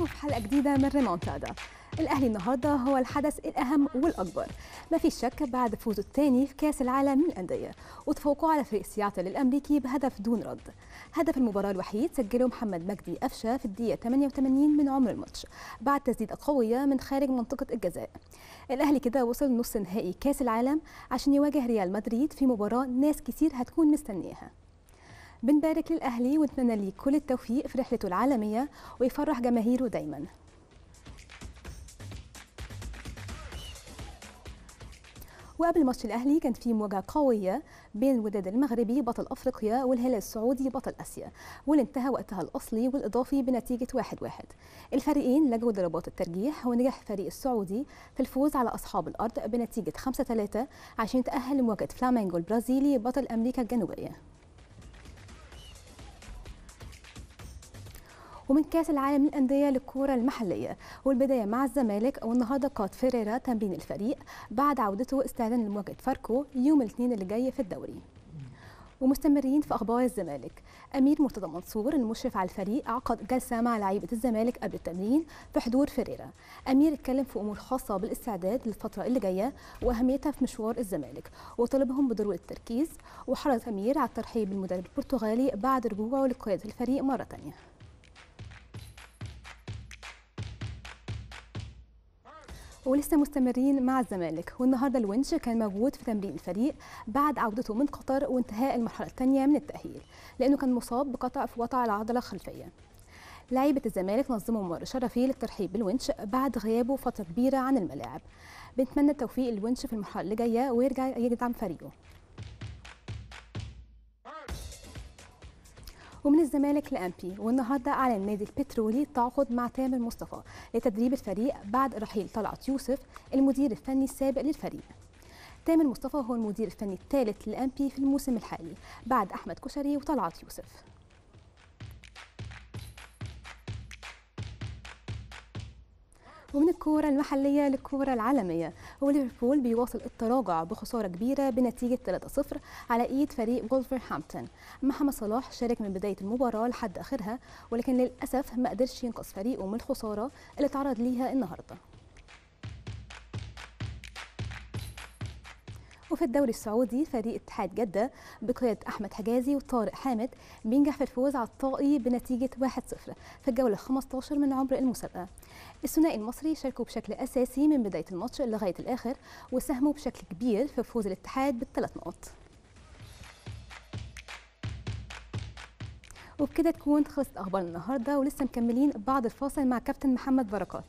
واشوفكم في حلقه جديده من ريمونتادا الاهلي النهارده هو الحدث الاهم والاكبر ما في شك بعد فوزه الثاني في كاس العالم للانديه وتفوقه على فريق سياتل الامريكي بهدف دون رد هدف المباراه الوحيد سجله محمد مجدي قفشه في الدقيقه 88 من عمر الماتش بعد تسديده قويه من خارج منطقه الجزاء الاهلي كده وصل نص نهائي كاس العالم عشان يواجه ريال مدريد في مباراه ناس كتير هتكون مستنياها بنبارك للاهلي ونتمنى ليه كل التوفيق في رحلته العالميه ويفرح جماهيره دايما وقبل ماتش الاهلي كان في مواجهه قويه بين الوداد المغربي بطل افريقيا والهلال السعودي بطل اسيا واللي انتهى وقتها الاصلي والاضافي بنتيجه 1-1 واحد واحد. الفريقين لجوا ضربات الترجيح ونجح الفريق السعودي في الفوز على اصحاب الارض بنتيجه 5-3 عشان يتاهل لمواجهه فلامينجو البرازيلي بطل امريكا الجنوبيه ومن كاس العالم للانديه للكره المحليه والبدايه مع الزمالك والنهارده قاد فيريرا تمرين الفريق بعد عودته استعدادا لمواجهه فاركو يوم الاثنين اللي جاي في الدوري ومستمرين في اخبار الزمالك امير مرتضى منصور المشرف على الفريق عقد جلسه مع لعيبه الزمالك قبل التمرين في حضور فيريرا امير اتكلم في امور خاصه بالاستعداد للفتره اللي جايه واهميتها في مشوار الزمالك وطلبهم بضروره التركيز وحرص امير على الترحيب بالمدرب البرتغالي بعد رجوعه لقياده الفريق مره ثانيه ولسه مستمرين مع الزمالك والنهارده الونش كان موجود في تمرين الفريق بعد عودته من قطر وانتهاء المرحله الثانيه من التاهيل لانه كان مصاب بقطع في وضع العضله الخلفيه لعيبه الزمالك نظموا ممر شرفي للترحيب بالونش بعد غيابه فتره كبيره عن الملاعب بنتمنى التوفيق للونش في المرحله اللي جايه ويرجع يدعم فريقه ومن الزمالك لأمبي والنهارده أعلن نادي البترولي التعاقد مع تامر مصطفى لتدريب الفريق بعد رحيل طلعت يوسف المدير الفني السابق للفريق. تامر مصطفى هو المدير الفني الثالث للأمبي في الموسم الحالي بعد أحمد كشري وطلعت يوسف. ومن الكورة المحلية للكورة العالمية وليفربول بيواصل التراجع بخسارة كبيرة بنتيجة 3-0 على إيد فريق وولفرهامبتون محمد صلاح شارك من بداية المباراة لحد آخرها ولكن للأسف ما قدرش ينقذ فريقه من الخسارة اللي تعرض ليها النهارده وفي الدوري السعودي فريق اتحاد جدة بقيادة أحمد حجازي وطارق حامد بينجح في الفوز على الطائي بنتيجة 1-0 في الجولة 15 من عمر المسابقة الثنائي المصري شاركوا بشكل أساسي من بداية الماتش لغاية الآخر وساهموا بشكل كبير في فوز الاتحاد بالثلاث نقط وبكده تكون خلصت أخبار النهاردة ولسه مكملين بعد الفاصل مع كابتن محمد بركات